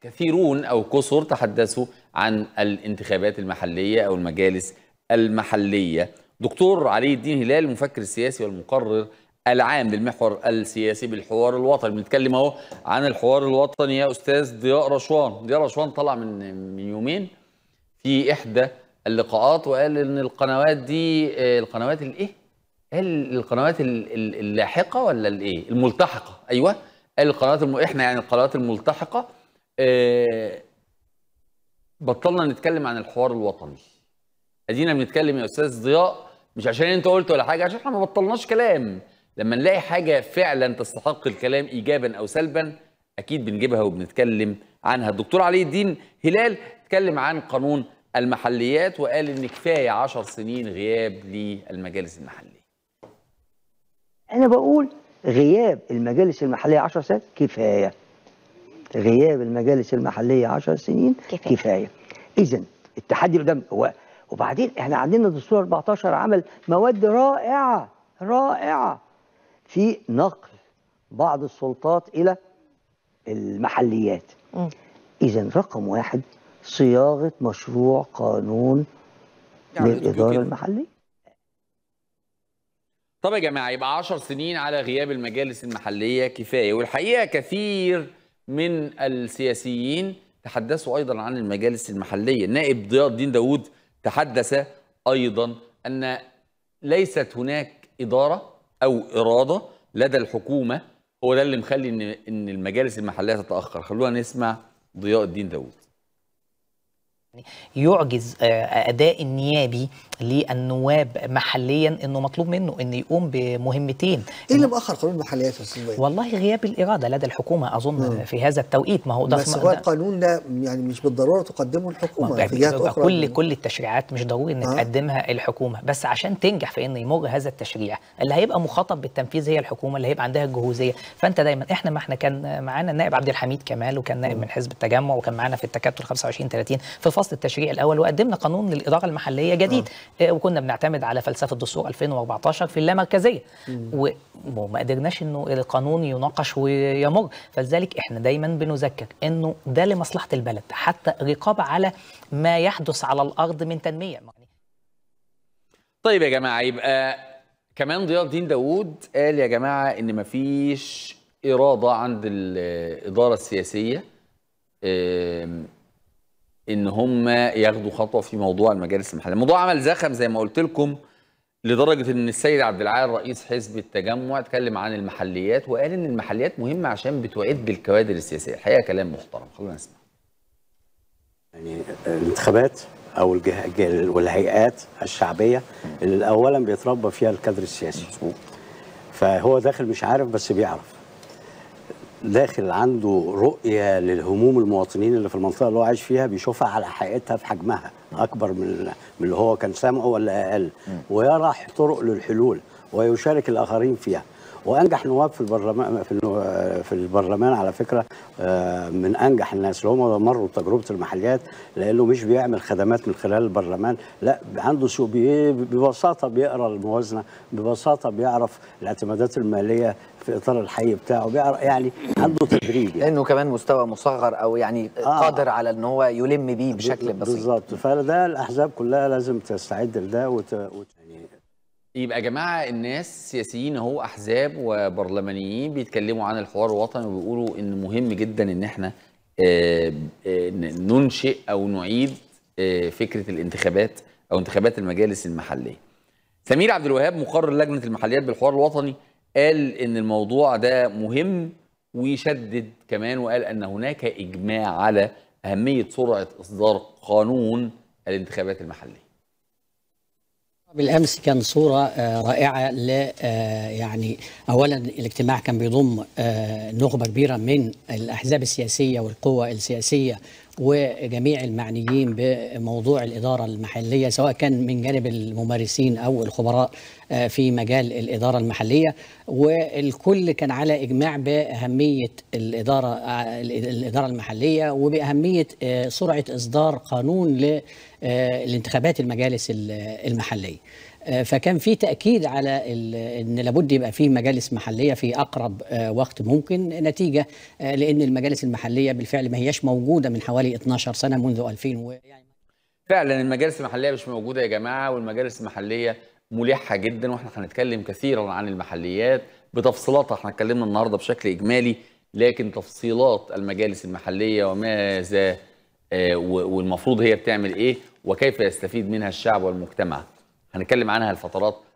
كثيرون أو كثر تحدثوا عن الانتخابات المحلية أو المجالس المحلية دكتور علي الدين هلال المفكر السياسي والمقرر العام للمحور السياسي بالحوار الوطني بنتكلم اهو عن الحوار الوطني يا استاذ ضياء رشوان ضياء رشوان طلع من من يومين في احدى اللقاءات وقال ان القنوات دي القنوات الايه قال القنوات اللاحقه ولا الايه الملتحقه ايوه قال القنوات الم... احنا يعني القنوات الملتحقه آه، بطلنا نتكلم عن الحوار الوطني ادينا بنتكلم يا استاذ ضياء مش عشان انت قلت ولا حاجه عشان احنا ما بطلناش كلام لما نلاقي حاجه فعلا تستحق الكلام ايجابا او سلبا اكيد بنجيبها وبنتكلم عنها الدكتور علي الدين هلال اتكلم عن قانون المحليات وقال ان كفايه 10 سنين غياب للمجالس المحليه انا بقول غياب المجالس المحليه 10 سنين كفايه غياب المجالس المحلية 10 سنين كفاية, كفاية. إذا التحدي قدام هو وبعدين احنا عندنا دستور 14 عمل مواد رائعة رائعة في نقل بعض السلطات إلى المحليات إذا رقم واحد صياغة مشروع قانون يعني للإدارة المحلية طب يا جماعه يبقى 10 سنين على غياب المجالس المحليه كفايه والحقيقه كثير من السياسيين تحدثوا أيضا عن المجالس المحلية النائب ضياء الدين داوود تحدث أيضا أن ليست هناك إدارة أو إرادة لدى الحكومة هو ده اللي مخلي إن المجالس المحلية تتأخر خلونا نسمع ضياء الدين داوود يعجز آه، اداء النيابي للنواب محليا انه مطلوب منه انه يقوم بمهمتين ايه اللي مؤخر قانون المحليات يا والله غياب الاراده لدى الحكومه اظن مم. في هذا التوقيت ما هو ده بس هو القانون ده يعني مش بالضروره تقدمه الحكومه في جهات اخرى كل من... كل التشريعات مش ضروري ان آه. تقدمها الحكومه بس عشان تنجح في ان يمر هذا التشريع اللي هيبقى مخاطب بالتنفيذ هي الحكومه اللي هيبقى عندها الجهوزيه فانت دايما احنا ما احنا كان معانا النائب عبد الحميد كمال وكان نائب مم. من حزب التجمع وكان معانا في التكتل 25 30 في فصل خلصت التشريع الاول وقدمنا قانون للاداره المحليه جديد آه. آه، وكنا بنعتمد على فلسفه دستور 2014 في اللامركزيه وما قدرناش انه القانون يناقش ويمر فلذلك احنا دايما بنذكر انه ده لمصلحه البلد حتى رقابه على ما يحدث على الارض من تنميه طيب يا جماعه يبقى كمان ضياء الدين داوود قال يا جماعه ان مفيش اراده عند الاداره السياسيه ان هم ياخدوا خطوه في موضوع المجالس المحليه الموضوع عمل زخم زي ما قلت لكم لدرجه ان السيد عبد العال رئيس حزب التجمع اتكلم عن المحليات وقال ان المحليات مهمه عشان بتعد الكوادر السياسيه الحقيقه كلام محترم خلونا نسمع يعني الانتخابات او الجه... والهيئات الشعبيه اللي اولا بيتربى فيها الكادر السياسي فهو داخل مش عارف بس بيعرف داخل عنده رؤيه للهموم المواطنين اللي في المنطقه اللي هو عايش فيها بيشوفها على حقيقتها في حجمها نعم. اكبر من اللي هو كان سامعه ولا اقل ويرى طرق للحلول ويشارك الاخرين فيها وانجح نواب في البرلمان في في البرلمان على فكره آه، من انجح الناس اللي هم مروا تجربه المحليات لانه مش بيعمل خدمات من خلال البرلمان لا عنده سوق ببساطه بيقرا الموازنه ببساطه بيعرف الاعتمادات الماليه في الاطار الحي بتاعه يعني عنده تدريب يعني. لانه كمان مستوى مصغر او يعني آه. قادر على ان هو يلم بيه بشكل بسيط بالظبط فده الاحزاب كلها لازم تستعد لده وت... وت... يعني يبقى يا جماعه الناس سياسيين اهو احزاب وبرلمانيين بيتكلموا عن الحوار الوطني وبيقولوا ان مهم جدا ان احنا آه، آه، ننشئ او نعيد آه، فكره الانتخابات او انتخابات المجالس المحليه. سمير عبد الوهاب مقرر لجنه المحليات بالحوار الوطني قال ان الموضوع ده مهم ويشدد كمان وقال ان هناك اجماع على اهميه سرعه اصدار قانون الانتخابات المحليه. بالامس كان صوره آه، رائعه ل آه، يعني اولا الاجتماع كان بيضم آه، نخبه كبيره من الاحزاب السياسيه والقوى السياسيه وجميع المعنيين بموضوع الإدارة المحلية سواء كان من جانب الممارسين أو الخبراء آه، في مجال الإدارة المحلية والكل كان على إجماع بأهمية الإدارة آه، الإدارة المحلية وبأهمية آه، سرعة إصدار قانون للانتخابات المجالس المحلية فكان في تاكيد على ان لابد يبقى في مجالس محليه في اقرب آه، وقت ممكن نتيجه آه، لان المجالس المحليه بالفعل ما هياش موجوده من حوالي 12 سنه منذ 2000 و... فعلا المجالس المحليه مش موجوده يا جماعه والمجالس المحليه ملحه جدا واحنا هنتكلم كثيرا عن المحليات بتفصيلاتها احنا اتكلمنا النهارده بشكل اجمالي لكن تفصيلات المجالس المحليه وماذا آه، والمفروض هي بتعمل ايه وكيف يستفيد منها الشعب والمجتمع هنتكلم عنها الفترات